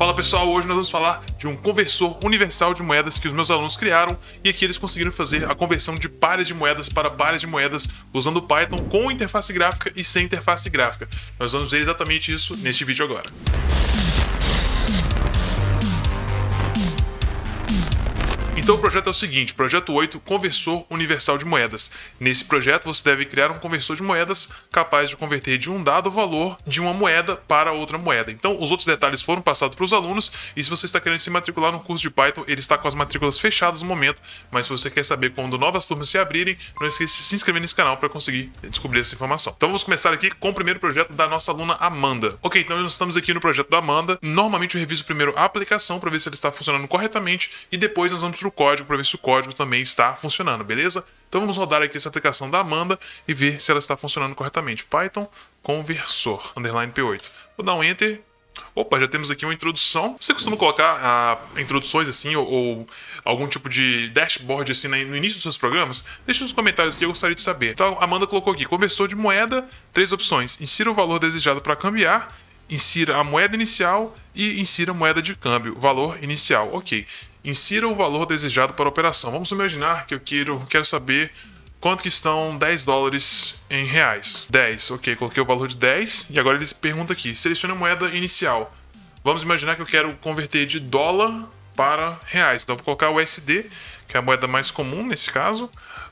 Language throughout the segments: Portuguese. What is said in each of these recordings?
Fala pessoal, hoje nós vamos falar de um conversor universal de moedas que os meus alunos criaram e aqui eles conseguiram fazer a conversão de pares de moedas para pares de moedas usando Python com interface gráfica e sem interface gráfica. Nós vamos ver exatamente isso neste vídeo agora. Então o projeto é o seguinte: projeto 8, conversor universal de moedas. Nesse projeto você deve criar um conversor de moedas capaz de converter de um dado valor de uma moeda para outra moeda. Então os outros detalhes foram passados para os alunos e se você está querendo se matricular no curso de Python, ele está com as matrículas fechadas no momento, mas se você quer saber quando novas turmas se abrirem, não esqueça de se inscrever nesse canal para conseguir descobrir essa informação. Então vamos começar aqui com o primeiro projeto da nossa aluna Amanda. Ok, então nós estamos aqui no projeto da Amanda. Normalmente eu reviso primeiro a aplicação para ver se ela está funcionando corretamente e depois nós vamos para código para ver se o código também está funcionando, beleza? Então vamos rodar aqui essa aplicação da Amanda e ver se ela está funcionando corretamente. Python conversor, underline P8. Vou dar um Enter. Opa, já temos aqui uma introdução. Você costuma colocar ah, introduções assim ou, ou, algum tipo de dashboard assim né, no início dos seus programas? Deixa nos comentários que eu gostaria de saber. Então, Amanda colocou aqui: conversor de moeda, três opções. Insira o valor desejado para cambiar, insira a moeda inicial e insira a moeda de câmbio, valor inicial. Ok. Insira o valor desejado para a operação. Vamos imaginar que eu quero, quero saber quanto que estão 10 dólares em reais. 10, ok, coloquei o valor de 10 e agora ele pergunta aqui, selecione a moeda inicial. Vamos imaginar que eu quero converter de dólar para reais. Então vou colocar o USD, que é a moeda mais comum nesse caso,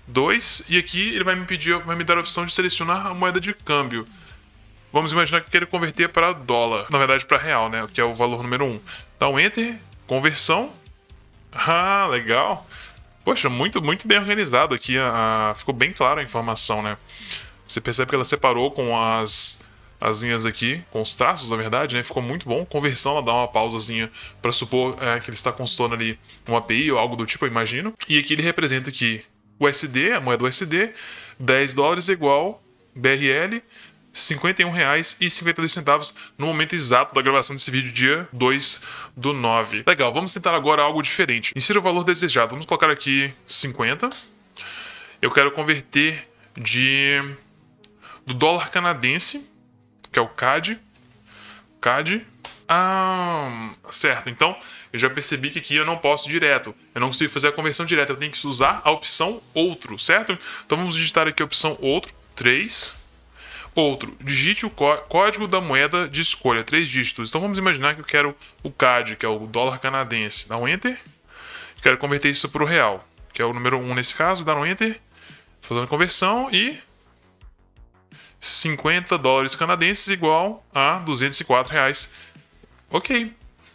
2, e aqui ele vai me pedir, vai me dar a opção de selecionar a moeda de câmbio. Vamos imaginar que eu quero converter para dólar, na verdade para real, né, que é o valor número 1. Um. Então enter, conversão, ah, legal. Poxa, muito, muito bem organizado aqui. A, a, ficou bem clara a informação, né? Você percebe que ela separou com as, as linhas aqui, com os traços, na verdade, né? Ficou muito bom. Conversão, ela dá uma pausazinha para supor é, que ele está consultando ali um API ou algo do tipo, eu imagino. E aqui ele representa que USD, a moeda USD, 10 dólares igual BRL, 51,52 no momento exato da gravação desse vídeo, dia 2 do 9. Legal, vamos tentar agora algo diferente. Insira o valor desejado. Vamos colocar aqui 50. Eu quero converter de do dólar canadense, que é o CAD, CAD. Ah, certo. Então, eu já percebi que aqui eu não posso direto. Eu não consigo fazer a conversão direta. Eu tenho que usar a opção outro, certo? Então vamos digitar aqui a opção outro, 3 Outro, digite o código da moeda de escolha, três dígitos. Então vamos imaginar que eu quero o CAD, que é o dólar canadense. Dá um Enter. Quero converter isso para o real, que é o número 1 um nesse caso. Dá um Enter. Fazendo conversão e 50 dólares canadenses igual a 204 reais. Ok,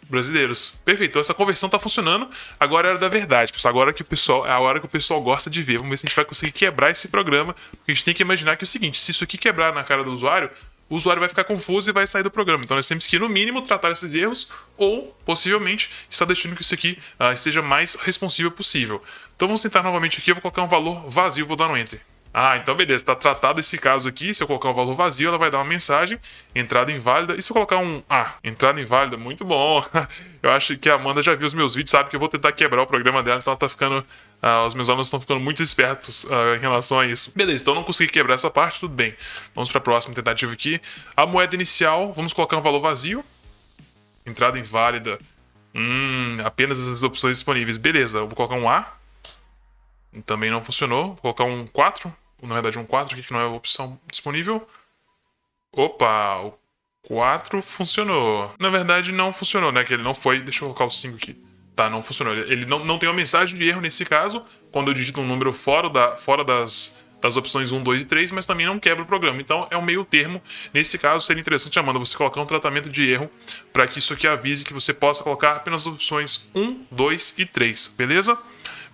brasileiros. Perfeito, então essa conversão tá funcionando. Agora é a hora da verdade, pessoal. Agora que o pessoal, é a hora que o pessoal gosta de ver. Vamos ver se a gente vai conseguir quebrar esse programa. a gente tem que imaginar que é o seguinte: se isso aqui quebrar na cara do usuário, o usuário vai ficar confuso e vai sair do programa. Então nós temos que, no mínimo, tratar esses erros ou, possivelmente, estar deixando que isso aqui uh, mais responsivo possível. Então vamos tentar novamente aqui, eu vou colocar um valor vazio, vou dar no Enter. Ah, então beleza, está tratado esse caso aqui. Se eu colocar um valor vazio, ela vai dar uma mensagem, entrada inválida. E se eu colocar um Ah, entrada inválida, muito bom. eu acho que a Amanda já viu os meus vídeos, sabe que eu vou tentar quebrar o programa dela, então ela tá ficando. Ah, os meus alunos estão ficando muito espertos ah, em relação a isso. Beleza, então não consegui quebrar essa parte, tudo bem. Vamos para a próxima tentativa aqui. A moeda inicial, vamos colocar um valor vazio. Entrada inválida. Hum, apenas as opções disponíveis. Beleza, eu vou colocar um A. Também não funcionou. Vou colocar um 4 na verdade, um 4 aqui que não é a opção disponível. Opa, o 4 funcionou. Na verdade, não funcionou, né? Que ele não foi. Deixa eu colocar o 5 aqui. Tá, não funcionou. Ele não, não tem uma mensagem de erro nesse caso, quando eu digito um número fora, da, fora das, das opções 1, 2 e 3, mas também não quebra o programa. Então é um meio termo. Nesse caso, seria interessante, Amanda, você colocar um tratamento de erro para que isso aqui avise que você possa colocar apenas as opções 1, 2 e 3, beleza?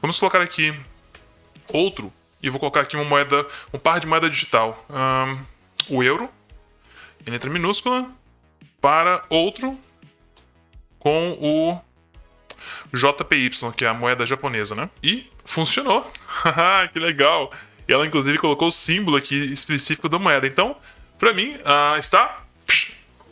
Vamos colocar aqui outro e vou colocar aqui uma moeda, um par de moeda digital. Um, o euro, em letra minúscula, para outro com o JPY, que é a moeda japonesa, né? E funcionou. Ah, que legal. E ela inclusive colocou o símbolo aqui específico da moeda. Então, para mim, uh, está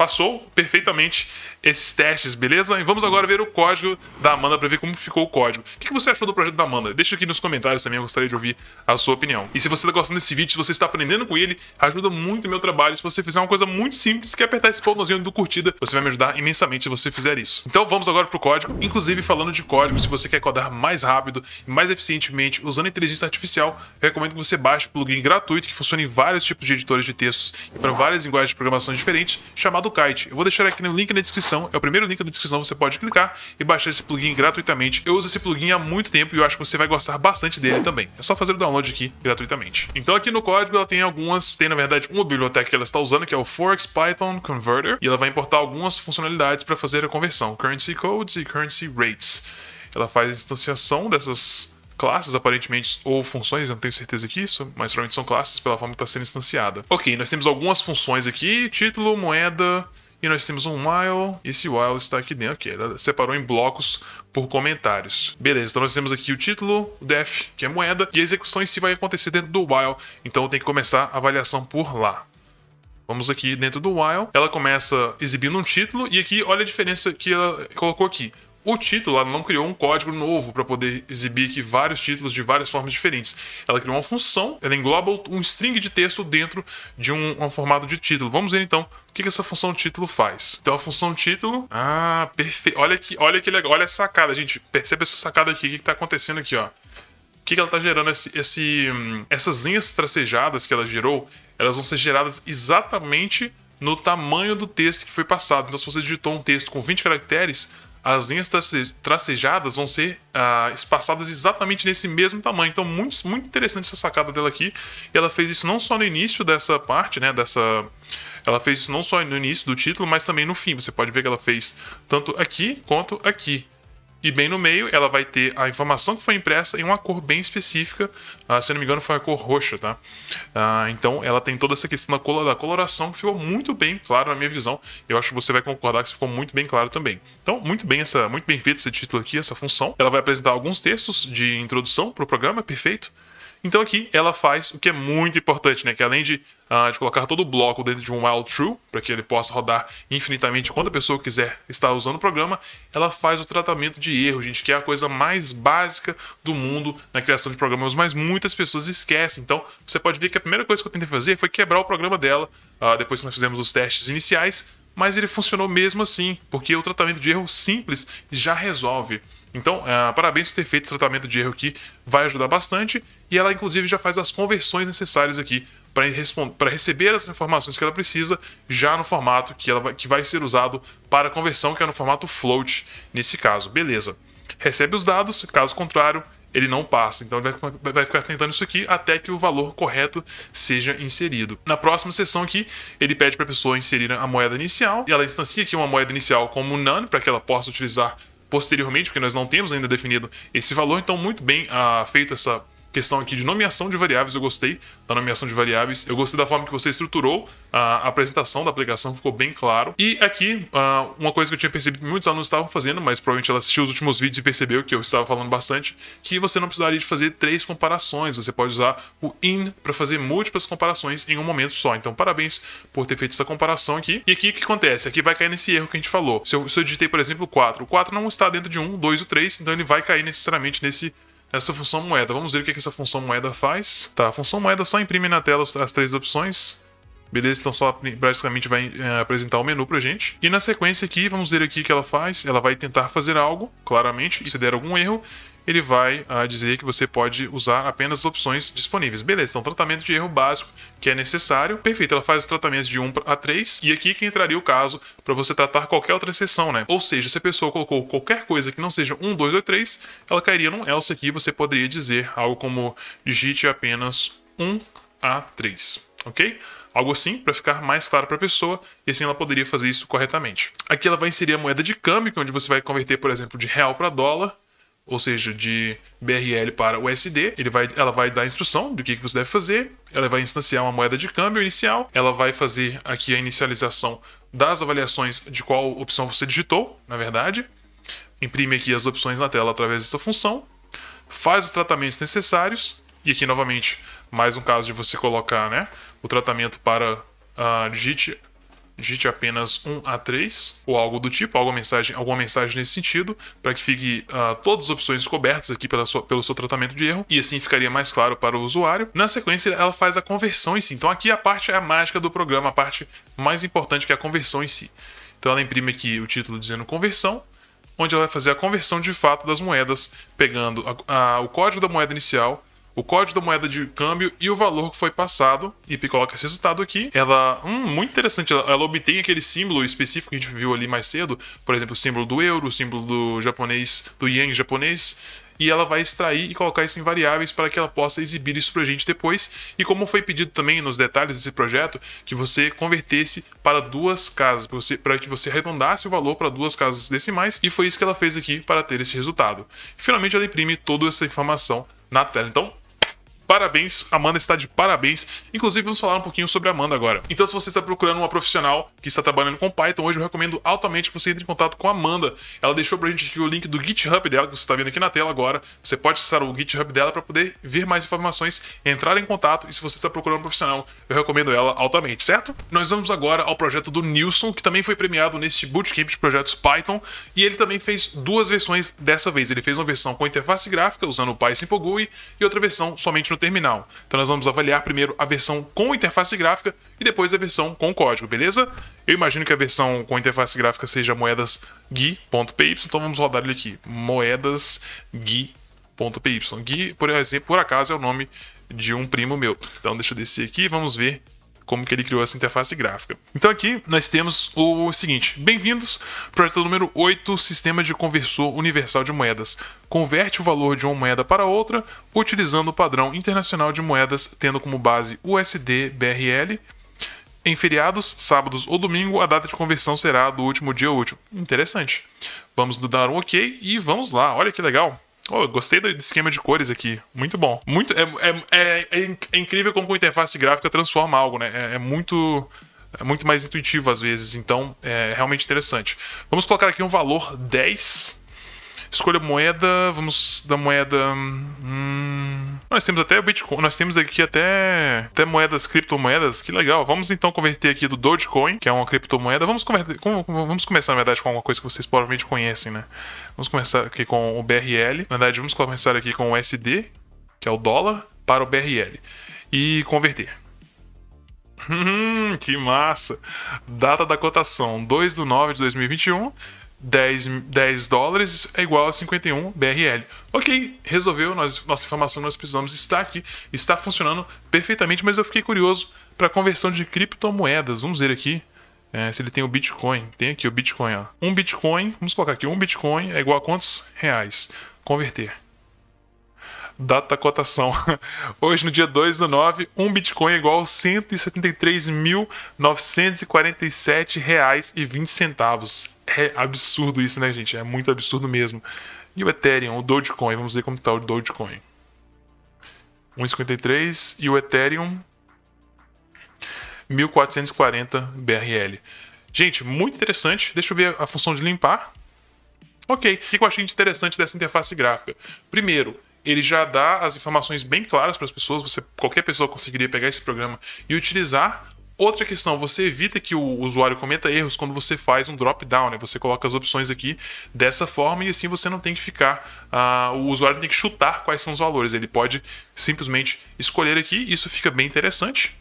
passou perfeitamente esses testes, beleza? E vamos agora ver o código da Amanda para ver como ficou o código. O que você achou do projeto da Amanda? Deixa aqui nos comentários também, eu gostaria de ouvir a sua opinião. E se você está gostando desse vídeo, se você está aprendendo com ele, ajuda muito o meu trabalho. Se você fizer uma coisa muito simples, que é apertar esse botãozinho do curtida, você vai me ajudar imensamente se você fizer isso. Então vamos agora para o código. Inclusive, falando de código, se você quer codar mais rápido e mais eficientemente usando inteligência artificial, eu recomendo que você baixe um plugin gratuito que funciona em vários tipos de editores de textos e para várias linguagens de programação diferentes, chamado do Kite. Eu vou deixar aqui no link na descrição, é o primeiro link na descrição, você pode clicar e baixar esse plugin gratuitamente. Eu uso esse plugin há muito tempo e eu acho que você vai gostar bastante dele também. É só fazer o download aqui gratuitamente. Então aqui no código ela tem algumas, tem na verdade uma biblioteca que ela está usando, que é o Forex Python Converter, e ela vai importar algumas funcionalidades para fazer a conversão, currency codes e currency rates. Ela faz a instanciação dessas classes, aparentemente, ou funções, eu não tenho certeza disso, mas provavelmente são classes pela forma que está sendo instanciada. Ok, nós temos algumas funções aqui, título, moeda, e nós temos um while, esse while está aqui dentro, ok, ela separou em blocos por comentários. Beleza, então nós temos aqui o título, o def, que é moeda, e a execução em si vai acontecer dentro do while, então tem que começar a avaliação por lá. Vamos aqui dentro do while, ela começa exibindo um título, e aqui olha a diferença que ela colocou aqui o título, ela não criou um código novo para poder exibir que vários títulos de várias formas diferentes. Ela criou uma função, ela engloba um string de texto dentro de um, um formato de título. Vamos ver então o que, que essa função título faz. Então a função título, ah, perfeito. Olha que, olha que legal, olha essa sacada, gente. Percebe essa sacada aqui, o que, está acontecendo aqui, ó? O que, que ela está gerando? Esse, esse, hum, essas linhas tracejadas que ela gerou, elas vão ser geradas exatamente no tamanho do texto que foi passado. Então, se você digitou um texto com 20 caracteres, as linhas tracejadas vão ser ah, espaçadas exatamente nesse mesmo tamanho. Então, muito, muito interessante essa sacada dela aqui. E ela fez isso não só no início dessa parte, né? Dessa. Ela fez isso não só no início do título, mas também no fim. Você pode ver que ela fez tanto aqui quanto aqui. E bem no meio, ela vai ter a informação que foi impressa em uma cor bem específica. Ah, se eu não me engano, foi a cor roxa, tá? Ah, então, ela tem toda essa questão da coloração que ficou muito bem claro na minha visão. Eu acho que você vai concordar que ficou muito bem claro também. Então, muito bem essa, muito bem feito esse título aqui, essa função. Ela vai apresentar alguns textos de introdução para o programa, perfeito. Então aqui ela faz o que é muito importante, né? Que além de, uh, de colocar todo o bloco dentro de um while true, para que ele possa rodar infinitamente quando a pessoa quiser estar usando o programa, ela faz o tratamento de erro, gente, que é a coisa mais básica do mundo na criação de programas, mas muitas pessoas esquecem. Então você pode ver que a primeira coisa que eu tentei fazer foi quebrar o programa dela, uh, depois que nós fizemos os testes iniciais, mas ele funcionou mesmo assim, porque o tratamento de erro simples já resolve. Então, é, parabéns por ter feito esse tratamento de erro aqui, vai ajudar bastante. E ela, inclusive, já faz as conversões necessárias aqui para receber as informações que ela precisa já no formato que, ela vai, que vai ser usado para conversão, que é no formato float nesse caso. Beleza. Recebe os dados, caso contrário, ele não passa. Então vai, vai ficar tentando isso aqui até que o valor correto seja inserido. Na próxima sessão aqui, ele pede para a pessoa inserir a moeda inicial e ela instancia aqui uma moeda inicial como none para que ela possa utilizar posteriormente, porque nós não temos ainda definido esse valor, então muito bem ah, feito essa questão aqui de nomeação de variáveis, eu gostei da nomeação de variáveis, eu gostei da forma que você estruturou a apresentação da aplicação, ficou bem claro. E aqui, uma coisa que eu tinha percebido que muitos alunos estavam fazendo, mas provavelmente ela assistiu os últimos vídeos e percebeu que eu estava falando bastante, que você não precisaria de fazer três comparações, você pode usar o in para fazer múltiplas comparações em um momento só. Então, parabéns por ter feito essa comparação aqui. E aqui o que acontece? Aqui vai cair nesse erro que a gente falou. Se eu, se eu digitei, por exemplo, 4, o 4 não está dentro de 1, 2 ou 3, então ele vai cair necessariamente nesse essa função moeda. Vamos ver o que, é que essa função moeda faz. Tá, a função moeda só imprime na tela as três opções. Beleza, então só basicamente vai é, apresentar o menu pra gente. E na sequência aqui, vamos ver aqui o que ela faz. Ela vai tentar fazer algo, claramente, se der algum erro, ele vai ah, dizer que você pode usar apenas as opções disponíveis. Beleza, então tratamento de erro básico que é necessário. Perfeito, ela faz os tratamentos de 1 a 3 e aqui que entraria o caso para você tratar qualquer outra exceção, né? Ou seja, se a pessoa colocou qualquer coisa que não seja 1, 2 ou 3, ela cairia num else aqui você poderia dizer algo como digite apenas 1 a 3, ok? Algo assim, para ficar mais claro para a pessoa, e assim ela poderia fazer isso corretamente. Aqui ela vai inserir a moeda de câmbio, é onde você vai converter, por exemplo, de real para dólar, ou seja, de BRL para USD, ele vai, ela vai dar a instrução do que, que você deve fazer, ela vai instanciar uma moeda de câmbio inicial, ela vai fazer aqui a inicialização das avaliações de qual opção você digitou, na verdade, imprime aqui as opções na tela através dessa função, faz os tratamentos necessários, e aqui novamente, mais um caso de você colocar né, o tratamento para uh, digite digite apenas 1 a 3 ou algo do tipo, alguma mensagem, alguma mensagem nesse sentido, para que fique uh, todas as opções cobertas aqui pela sua, pelo seu tratamento de erro e assim ficaria mais claro para o usuário. Na sequência, ela faz a conversão em si. Então aqui a parte é a mágica do programa, a parte mais importante que é a conversão em si. Então ela imprime aqui o título dizendo conversão, onde ela vai fazer a conversão de fato das moedas, pegando a, a, o código da moeda inicial o código da moeda de câmbio e o valor que foi passado. E coloca esse resultado aqui. Ela, hum, muito interessante, ela, ela obtém aquele símbolo específico que a gente viu ali mais cedo, por exemplo, o símbolo do euro, o símbolo do japonês, do yen japonês e ela vai extrair e colocar isso em variáveis para que ela possa exibir isso para a gente depois. E como foi pedido também nos detalhes desse projeto, que você convertesse para duas casas, para, que você arredondasse o valor para duas casas decimais, e foi isso que ela fez aqui para ter esse resultado. E, finalmente ela imprime toda essa informação na tela. Então, parabéns. Amanda está de parabéns. Inclusive, vamos falar um pouquinho sobre a Amanda agora. Então, se você está procurando uma profissional que está trabalhando com Python, hoje eu recomendo altamente que você entre em contato com a Amanda. Ela deixou pra gente aqui o link do GitHub dela, que você está vendo aqui na tela agora. Você pode acessar o GitHub dela para poder ver mais informações, entrar em contato. E se você está procurando um profissional, eu recomendo ela altamente, certo? Nós vamos agora ao projeto do Nilson, que também foi premiado neste Bootcamp de projetos Python. E ele também fez duas versões dessa vez. Ele fez uma versão com interface gráfica, usando o PySimple GUI, e outra versão somente no terminal. Então nós vamos avaliar primeiro a versão com interface gráfica e depois a versão com código, beleza? Eu imagino que a versão com interface gráfica seja moedas gui.py, então vamos rodar ele aqui, moedas gui.py. Gui, por exemplo, por acaso é o nome de um primo meu. Então deixa eu descer aqui, vamos ver como que ele criou essa interface gráfica. Então aqui nós temos o seguinte: bem-vindos, projeto número 8, sistema de conversor universal de moedas. Converte o valor de uma moeda para outra utilizando o padrão internacional de moedas, tendo como base USD BRL em feriados, sábados ou domingo, a data de conversão será do último dia útil. Interessante. Vamos dar um OK e vamos lá. Olha que legal. Oh, gostei do esquema de cores aqui. Muito bom. Muito, é, é, é, é incrível como a interface gráfica transforma algo, né? É, é muito. É muito mais intuitivo às vezes, então é realmente interessante. Vamos colocar aqui um valor 10 Escolha moeda, vamos da moeda. Hum, nós temos até Bitcoin, nós temos aqui até, até moedas, criptomoedas, que legal. Vamos então converter aqui do Dogecoin, que é uma criptomoeda. Vamos, converter, vamos começar, na verdade, com alguma coisa que vocês provavelmente conhecem, né? Vamos começar aqui com o BRL. Na verdade, vamos começar aqui com o SD, que é o dólar, para o BRL. E converter. Hum, que massa! Data da cotação: 2 de 9 de 2021. 10, 10 dólares é igual a 51 BRL. Ok, resolveu, nós, nossa informação nós precisamos está aqui, está funcionando perfeitamente, mas eu fiquei curioso para conversão de criptomoedas. Vamos ver aqui é, se ele tem o Bitcoin. Tem aqui o Bitcoin, ó. Um Bitcoin, vamos colocar aqui, um Bitcoin é igual a quantos reais? Converter. Data cotação. Hoje, no dia 2 do 9, um Bitcoin é igual a 173.947 reais e centavos é absurdo isso, né, gente? É muito absurdo mesmo. E o Ethereum, o Dogecoin, vamos ver como está o Dogecoin. 1,53 e o Ethereum 1440 BRL. Gente, muito interessante. Deixa eu ver a função de limpar. Ok, o que eu achei interessante dessa interface gráfica? Primeiro, ele já dá as informações bem claras para as pessoas. Você, qualquer pessoa conseguiria pegar esse programa e utilizar. Outra questão, você evita que o usuário cometa erros quando você faz um drop-down, né? Você coloca as opções aqui dessa forma e assim você não tem que ficar. Uh, o usuário tem que chutar quais são os valores. Ele pode simplesmente escolher aqui, isso fica bem interessante.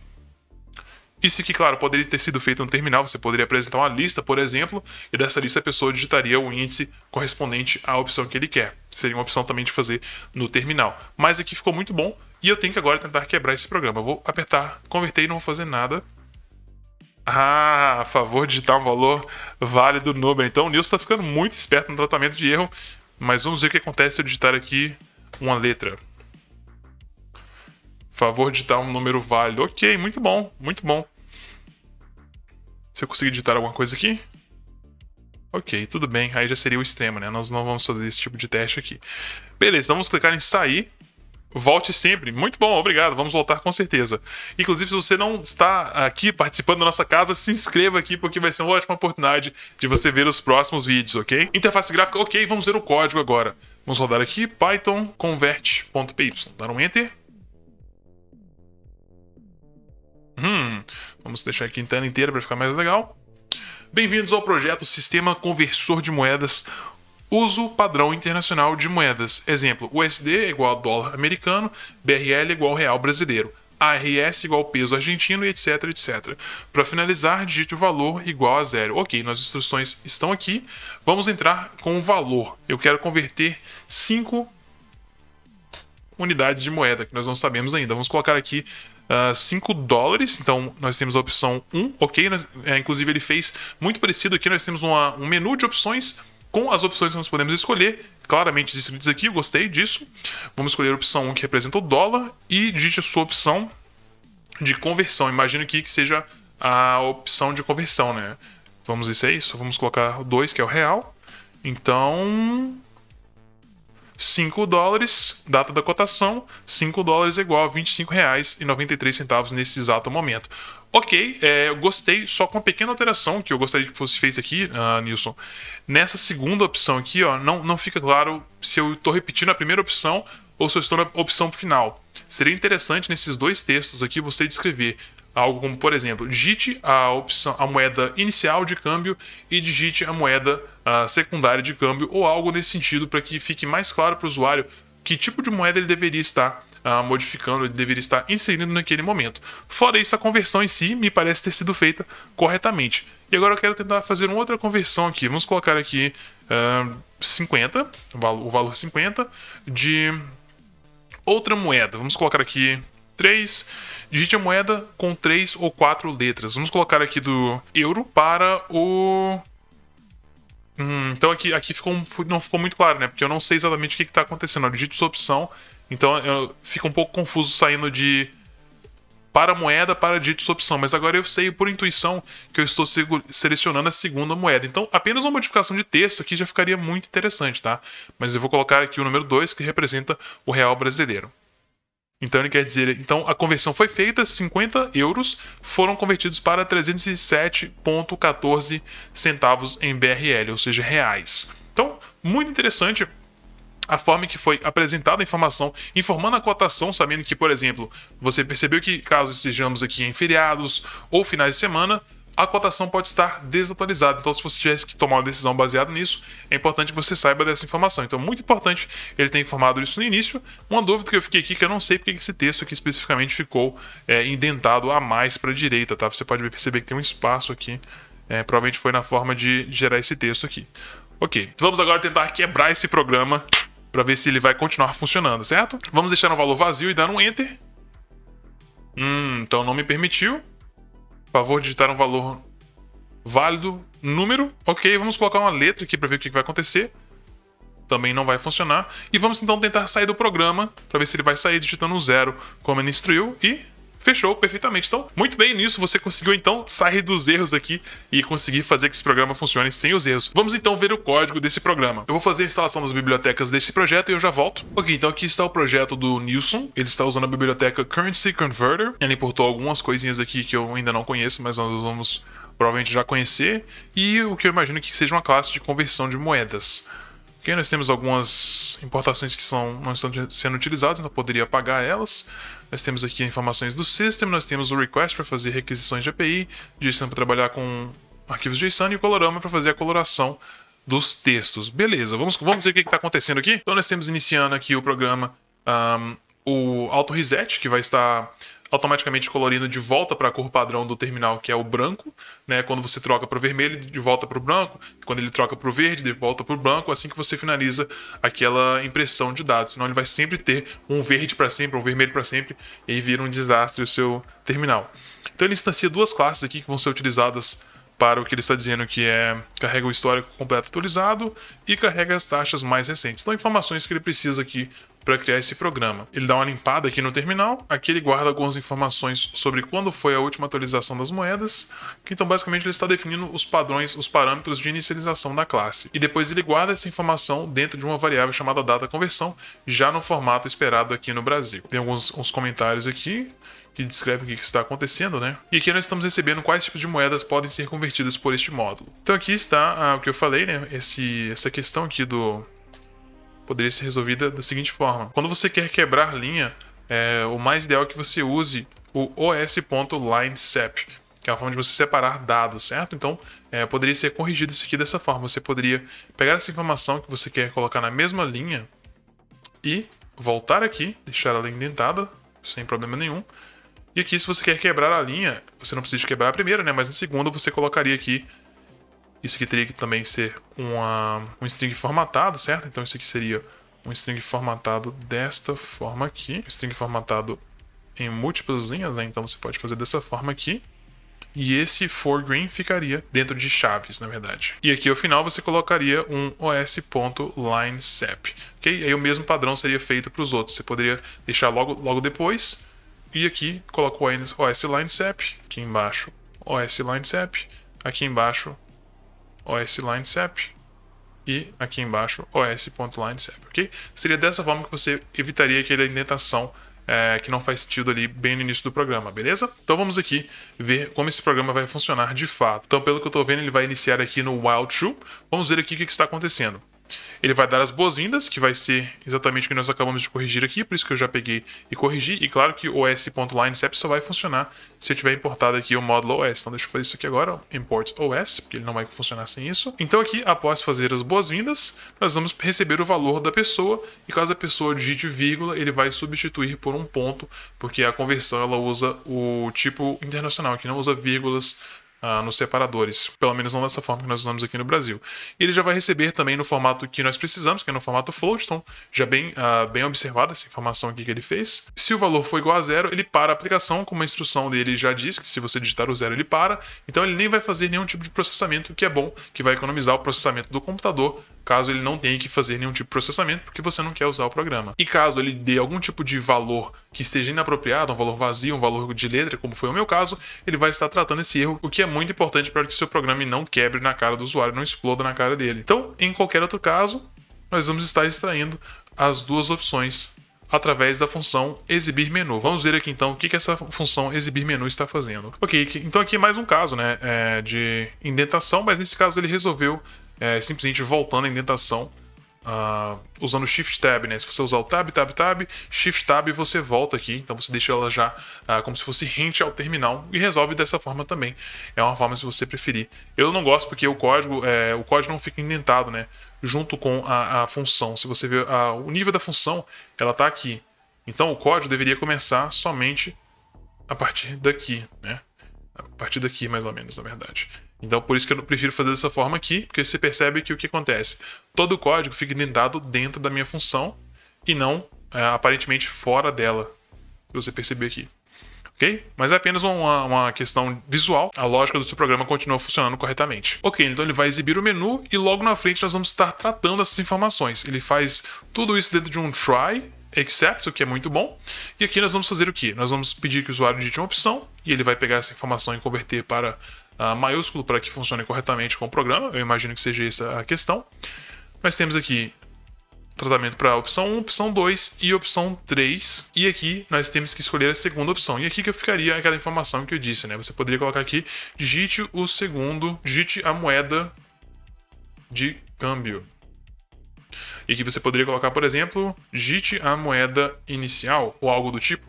Isso aqui, claro, poderia ter sido feito no terminal, você poderia apresentar uma lista, por exemplo, e dessa lista a pessoa digitaria o índice correspondente à opção que ele quer. Seria uma opção também de fazer no terminal. Mas aqui ficou muito bom e eu tenho que agora tentar quebrar esse programa. Eu vou apertar converter e não vou fazer nada. Ah, a favor de digitar um valor válido no número. Então o Nilson está ficando muito esperto no tratamento de erro. Mas vamos ver o que acontece se eu digitar aqui uma letra. Favor digitar um número válido. Ok, muito bom, muito bom. Se eu conseguir digitar alguma coisa aqui. Ok, tudo bem. Aí já seria o extremo, né? Nós não vamos fazer esse tipo de teste aqui. Beleza, então vamos clicar em sair. Volte sempre. Muito bom, obrigado. Vamos voltar com certeza. Inclusive, se você não está aqui participando da nossa casa, se inscreva aqui, porque vai ser uma ótima oportunidade de você ver os próximos vídeos, ok? Interface gráfica, ok. Vamos ver o código agora. Vamos rodar aqui, python convert.py. Dar um enter. Hum, vamos deixar aqui em tela inteira para ficar mais legal. Bem-vindos ao projeto Sistema Conversor de Moedas, Uso padrão internacional de moedas. Exemplo: USD é igual a dólar americano, BRL é igual real brasileiro. ARS igual peso argentino, etc, etc. Para finalizar, digite o valor igual a zero. Ok, nas instruções estão aqui. Vamos entrar com o valor. Eu quero converter 5 unidades de moeda, que nós não sabemos ainda. Vamos colocar aqui uh, ah, 5 dólares. Então, nós temos a opção 1, ok? É, inclusive, ele fez muito parecido aqui. Nós temos uma, um menu de opções com as opções que nós podemos escolher, claramente descritas aqui, eu gostei disso. Vamos escolher a opção 1 que representa o dólar e digite a sua opção de conversão. Imagino aqui que seja a opção de conversão, né? Vamos isso é isso, vamos colocar 2 que é o real. Então, 5 dólares, data da cotação, 5 dólares é igual a R$ 25,93 nesse exato momento. Ok, é, eu gostei, só com uma pequena alteração que eu gostaria que fosse feita aqui, uh, Nilson. Nessa segunda opção aqui, ó, não, não fica claro se eu estou repetindo a primeira opção ou se eu estou na opção final. Seria interessante nesses dois textos aqui você descrever Algo como, por exemplo, digite a opção, a moeda inicial de câmbio e digite a moeda a ah, secundária de câmbio ou algo nesse sentido para que fique mais claro para o usuário que tipo de moeda ele deveria estar uh, modificando, ele deveria estar inserindo naquele momento. Fora isso, a conversão em si me parece ter sido feita corretamente. E agora eu quero tentar fazer uma outra conversão aqui. Vamos colocar aqui uh, ah, 50, o valor 50, de outra moeda. Vamos colocar aqui 3. Digite a moeda com 3 ou 4 letras. Vamos colocar aqui do euro para o. Hum, então aqui, aqui ficou, não ficou muito claro, né? Porque eu não sei exatamente o que está acontecendo. Eu sua opção, então eu fico um pouco confuso saindo de para a moeda, para dito sua opção, mas agora eu sei por intuição que eu estou selecionando a segunda moeda. Então, apenas uma modificação de texto aqui já ficaria muito interessante, tá? Mas eu vou colocar aqui o número 2, que representa o real brasileiro. Então ele quer dizer, então a conversão foi feita, 50 euros foram convertidos para 307,14 centavos em BRL, ou seja, reais. Então, muito interessante a forma que foi apresentada a informação, informando a cotação, sabendo que, por exemplo, você percebeu que caso estejamos aqui em feriados ou finais de semana, a cotação pode estar desatualizada. Então, se você tivesse que tomar uma decisão baseada nisso, é importante que você saiba dessa informação. Então, muito importante ele ter informado isso no início. Uma dúvida que eu fiquei aqui, que eu não sei porque esse texto aqui especificamente ficou é, indentado a mais para a direita, tá? Você pode perceber que tem um espaço aqui. É, provavelmente foi na forma de gerar esse texto aqui. Ok, vamos agora tentar quebrar esse programa para ver se ele vai continuar funcionando, certo? Vamos deixar um valor vazio e dar um Enter. Hum, então não me permitiu. Favor digitar um valor válido, número. Ok, vamos colocar uma letra aqui para ver o que vai acontecer. Também não vai funcionar. E vamos então tentar sair do programa para ver se ele vai sair digitando um zero, como ele instruiu. E Fechou perfeitamente. Então, muito bem nisso, você conseguiu então sair dos erros aqui e conseguir fazer que esse programa funcione sem os erros. Vamos então ver o código desse programa. Eu vou fazer a instalação das bibliotecas desse projeto e eu já volto. Ok, então aqui está o projeto do Nilson. Ele está usando a biblioteca Currency Converter. Ele importou algumas coisinhas aqui que eu ainda não conheço, mas nós vamos provavelmente já conhecer. E o que eu imagino que seja uma classe de conversão de moedas. Ok, nós temos algumas importações que são, não estão sendo utilizadas, então poderia apagar elas. Nós temos aqui informações do system, nós temos o request para fazer requisições de API, JSON para trabalhar com arquivos JSON e o colorama para fazer a coloração dos textos. Beleza, vamos, vamos ver o que está acontecendo aqui. Então nós temos iniciando aqui o programa um, o auto reset que vai estar automaticamente colorindo de volta para a cor padrão do terminal, que é o branco, né? Quando você troca para o vermelho, de volta para o branco, quando ele troca para o verde, de volta para o branco, assim que você finaliza aquela impressão de dados. Senão ele vai sempre ter um verde para sempre, um vermelho para sempre, e vira um desastre o seu terminal. Então ele instancia duas classes aqui que vão ser utilizadas para o que ele está dizendo que é carrega o histórico completo atualizado e carrega as taxas mais recentes. Então informações que ele precisa aqui para criar esse programa. Ele dá uma limpada aqui no terminal, aqui ele guarda algumas informações sobre quando foi a última atualização das moedas, que então basicamente ele está definindo os padrões, os parâmetros de inicialização da classe. E depois ele guarda essa informação dentro de uma variável chamada data conversão, já no formato esperado aqui no Brasil. Tem alguns uns comentários aqui que descreve o que está acontecendo, né? E aqui nós estamos recebendo quais tipos de moedas podem ser convertidas por este módulo. Então aqui está ah, o que eu falei, né? Esse, essa questão aqui do poderia ser resolvida da seguinte forma: quando você quer quebrar linha, é, o mais ideal é que você use o os.linesep, que é uma forma de você separar dados, certo? Então, é, poderia ser corrigido isso aqui dessa forma. Você poderia pegar essa informação que você quer colocar na mesma linha e voltar aqui, deixar ela indentada, sem problema nenhum. E aqui, se você quer quebrar a linha, você não precisa quebrar a primeira, né? Mas na segunda você colocaria aqui isso aqui teria que também ser uma, um string formatado, certo? Então isso aqui seria um string formatado desta forma aqui. Um string formatado em múltiplas linhas, né? Então você pode fazer dessa forma aqui. E esse for green ficaria dentro de chaves, na verdade. E aqui ao final você colocaria um os.linesep, ok? Aí o mesmo padrão seria feito para os outros. Você poderia deixar logo, logo depois. E aqui coloca o os.linesep, aqui embaixo os.linesep, aqui embaixo os.linesap e aqui embaixo os.linesap, ok? Seria dessa forma que você evitaria aquela indentação é, que não faz sentido ali bem no início do programa, beleza? Então vamos aqui ver como esse programa vai funcionar de fato. Então pelo que eu estou vendo ele vai iniciar aqui no while true, vamos ver aqui o que, que está acontecendo. Ele vai dar as boas-vindas, que vai ser exatamente o que nós acabamos de corrigir aqui, por isso que eu já peguei e corrigi. E claro que o os.linecep só vai funcionar se eu tiver importado aqui o módulo OS. Então deixa eu fazer isso aqui agora, import OS, porque ele não vai funcionar sem isso. Então aqui, após fazer as boas-vindas, nós vamos receber o valor da pessoa, e caso a pessoa digite vírgula, ele vai substituir por um ponto, porque a conversão ela usa o tipo internacional, que não usa vírgulas ah, nos separadores, pelo menos não dessa forma que nós usamos aqui no Brasil. E ele já vai receber também no formato que nós precisamos, que é no formato float, então já bem, ah, bem observada essa informação aqui que ele fez. Se o valor for igual a zero, ele para a aplicação, como a instrução dele já diz, que se você digitar o zero ele para, então ele nem vai fazer nenhum tipo de processamento, que é bom, que vai economizar o processamento do computador caso ele não tenha que fazer nenhum tipo de processamento porque você não quer usar o programa. E caso ele dê algum tipo de valor que esteja inapropriado, um valor vazio, um valor de letra, como foi o meu caso, ele vai estar tratando esse erro, o que é muito importante para que seu programa não quebre na cara do usuário, não exploda na cara dele. Então, em qualquer outro caso, nós vamos estar extraindo as duas opções através da função exibir menu. Vamos ver aqui então o que, que essa função exibir menu está fazendo. Ok, então aqui é mais um caso né, é, de indentação, mas nesse caso ele resolveu é, simplesmente voltando a indentação Uh, ah, usando Shift Tab, né? Se você usar o Tab, Tab, Tab, Shift Tab, você volta aqui. Então você deixa ela já uh, como se fosse rente ao terminal e resolve dessa forma também. É uma forma se você preferir. Eu não gosto porque o código, é, o código não fica indentado, né? Junto com a, a função. Se você ver a, o nível da função, ela está aqui. Então o código deveria começar somente a partir daqui, né? A partir daqui, mais ou menos, na verdade. Então, por isso que eu prefiro fazer dessa forma aqui, porque você percebe que o que acontece? Todo o código fica indentado dentro da minha função e não é, aparentemente fora dela, se você perceber aqui. Ok? Mas é apenas uma, uma, questão visual, a lógica do seu programa continua funcionando corretamente. Ok, então ele vai exibir o menu e logo na frente nós vamos estar tratando essas informações. Ele faz tudo isso dentro de um try, except, o que é muito bom. E aqui nós vamos fazer o que? Nós vamos pedir que o usuário digite uma opção e ele vai pegar essa informação e converter para maiúsculo para que funcione corretamente com o programa. Eu imagino que seja essa a questão. Nós temos aqui tratamento para opção 1, opção 2 e opção 3. E aqui nós temos que escolher a segunda opção. E aqui que eu ficaria aquela informação que eu disse, né? Você poderia colocar aqui, digite o segundo, digite a moeda de câmbio. E aqui você poderia colocar, por exemplo, digite a moeda inicial ou algo do tipo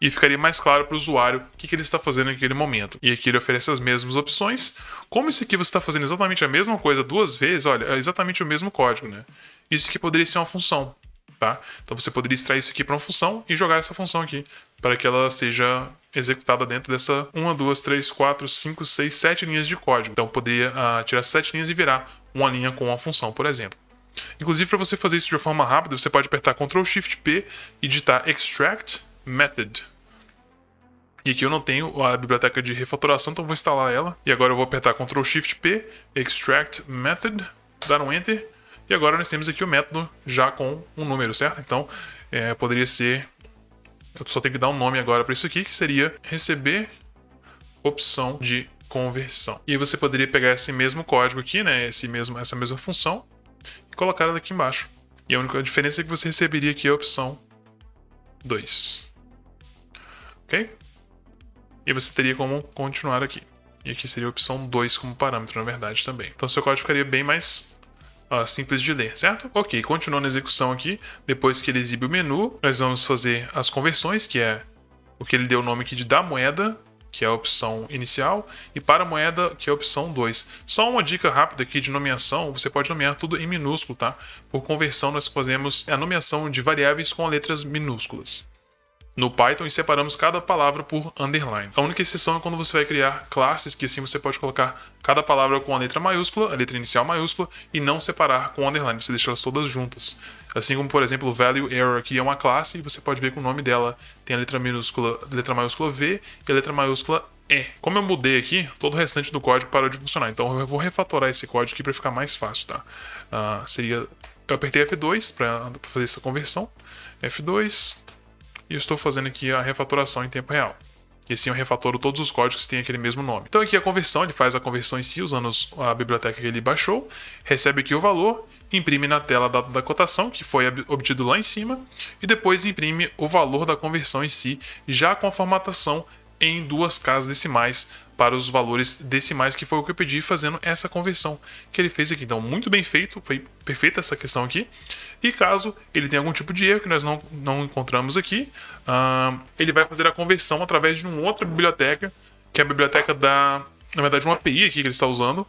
e ficaria mais claro para o usuário o que, que ele está fazendo naquele momento. E aqui ele oferece as mesmas opções. Como isso aqui você está fazendo exatamente a mesma coisa duas vezes, olha, é exatamente o mesmo código, né? Isso aqui poderia ser uma função, tá? Então você poderia extrair isso aqui para uma função e jogar essa função aqui para que ela seja executada dentro dessa 1, 2, 3, 4, 5, 6, 7 linhas de código. Então poderia uh, tirar 7 linhas e virar uma linha com uma função, por exemplo. Inclusive, para você fazer isso de uma forma rápida, você pode apertar Ctrl Shift P e digitar Extract method. E aqui eu não tenho a biblioteca de refatoração, então vou instalar ela. E agora eu vou apertar Ctrl Shift P, extract method, dar um enter. E agora nós temos aqui o método já com um número, certo? Então é, poderia ser. Eu só tenho que dar um nome agora para isso aqui, que seria receber opção de conversão. E você poderia pegar esse mesmo código aqui, né? Esse mesmo, essa mesma função, e colocar ela aqui embaixo. E a única diferença é que você receberia aqui a opção 2 ok? E você teria como continuar aqui. E aqui seria a opção 2 como parâmetro, na verdade, também. Então seu código ficaria bem mais ah, simples de ler, certo? Ok, continuando a execução aqui, depois que ele exibe o menu, nós vamos fazer as conversões, que é o que ele deu o nome aqui de da moeda, que é a opção inicial, e para a moeda, que é a opção 2. Só uma dica rápida aqui de nomeação, você pode nomear tudo em minúsculo, tá? Por conversão, nós fazemos a nomeação de variáveis com letras minúsculas no Python e separamos cada palavra por underline. A única exceção é quando você vai criar classes, que assim você pode colocar cada palavra com a letra maiúscula, a letra inicial maiúscula, e não separar com underline, você deixa elas todas juntas. Assim como, por exemplo, o value error aqui é uma classe e você pode ver que o nome dela tem a letra minúscula, letra maiúscula V e a letra maiúscula E. como eu mudei aqui, todo o restante do código parou de funcionar. Então eu vou refatorar esse código aqui para ficar mais fácil, tá? Uh, seria, eu apertei F2 para fazer essa conversão. F2, e estou fazendo aqui a refatoração em tempo real. E assim eu refatoro todos os códigos que têm aquele mesmo nome. Então aqui a conversão, ele faz a conversão em si, usando a biblioteca que ele baixou, recebe aqui o valor, imprime na tela a data da cotação, que foi obtido lá em cima, e depois imprime o valor da conversão em si, já com a formatação em duas casas decimais para os valores decimais, que foi o que eu pedi fazendo essa conversão que ele fez aqui. Então, muito bem feito, foi perfeita essa questão aqui. E caso ele tenha algum tipo de erro que nós não, não encontramos aqui, uh, ele vai fazer a conversão através de uma outra biblioteca, que é a biblioteca da. Na verdade, uma API aqui que ele está usando,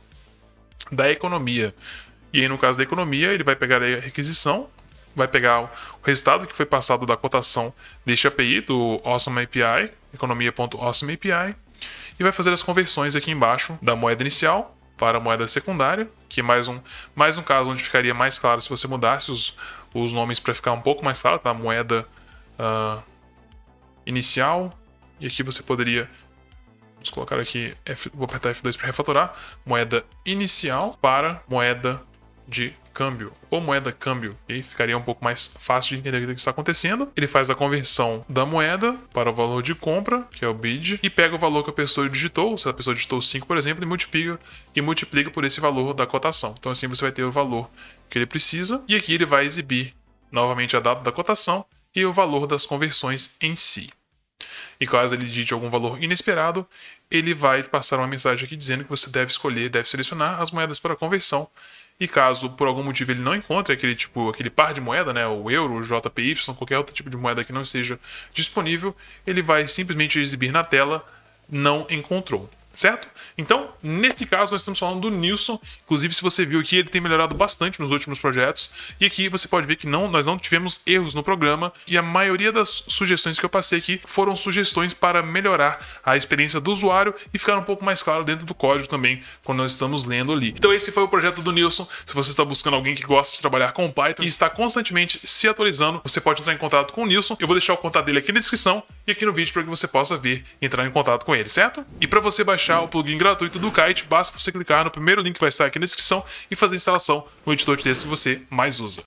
da economia. E aí, no caso da economia, ele vai pegar a requisição, vai pegar o resultado que foi passado da cotação deste API, do Awesome API, economia.awesome API, e vai fazer as conversões aqui embaixo da moeda inicial para a moeda secundária, que é mais um, mais um caso onde ficaria mais claro se você mudasse os, os nomes para ficar um pouco mais claro, tá? Moeda uh, inicial, e aqui você poderia Vamos colocar aqui, F, vou apertar F2 para refatorar, moeda inicial para moeda de câmbio ou moeda câmbio, e ficaria um pouco mais fácil de entender o que está acontecendo. Ele faz a conversão da moeda para o valor de compra, que é o bid, e pega o valor que a pessoa digitou, se a pessoa digitou 5, por exemplo, e multiplica e multiplica por esse valor da cotação. Então assim você vai ter o valor que ele precisa e aqui ele vai exibir novamente a data da cotação e o valor das conversões em si. E caso ele digite algum valor inesperado, ele vai passar uma mensagem aqui dizendo que você deve escolher, deve selecionar as moedas para conversão. E caso por algum motivo ele não encontre aquele tipo, aquele par de moeda, né, o euro, o JPY, qualquer outro tipo de moeda que não esteja disponível, ele vai simplesmente exibir na tela não encontrou certo? Então, nesse caso, nós estamos falando do Nilson. Inclusive, se você viu aqui, ele tem melhorado bastante nos últimos projetos. E aqui você pode ver que não, nós não tivemos erros no programa. E a maioria das sugestões que eu passei aqui foram sugestões para melhorar a experiência do usuário e ficar um pouco mais claro dentro do código também, quando nós estamos lendo ali. Então, esse foi o projeto do Nilson. Se você está buscando alguém que gosta de trabalhar com Python e está constantemente se atualizando, você pode entrar em contato com o Nilson. Eu vou deixar o contato dele aqui na descrição e aqui no vídeo para que você possa ver entrar em contato com ele, certo? E para você baixar baixar o plugin gratuito do Kite, basta você clicar no primeiro link que vai estar aqui na descrição e fazer a instalação no editor de texto que você mais usa.